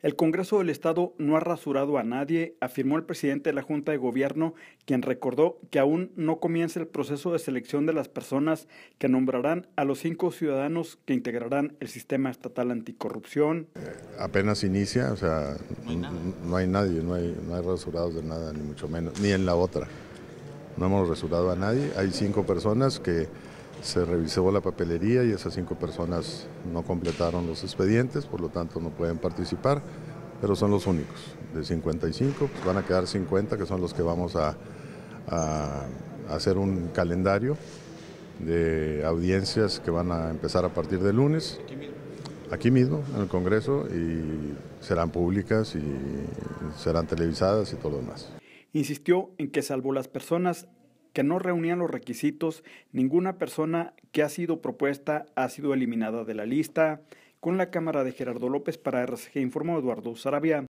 El Congreso del Estado no ha rasurado a nadie, afirmó el presidente de la Junta de Gobierno, quien recordó que aún no comienza el proceso de selección de las personas que nombrarán a los cinco ciudadanos que integrarán el sistema estatal anticorrupción. Apenas inicia, o sea, no hay, nadie, no hay, no hay rasurados de nada, ni mucho menos, ni en la otra. No hemos rasurado a nadie, hay cinco personas que se revisó la papelería y esas cinco personas no completaron los expedientes, por lo tanto no pueden participar, pero son los únicos. De 55, pues van a quedar 50, que son los que vamos a, a hacer un calendario de audiencias que van a empezar a partir de lunes, aquí mismo, en el Congreso, y serán públicas y serán televisadas y todo lo demás. Insistió en que salvo las personas que no reunían los requisitos, ninguna persona que ha sido propuesta ha sido eliminada de la lista. Con la cámara de Gerardo López para RCG informó Eduardo Sarabia.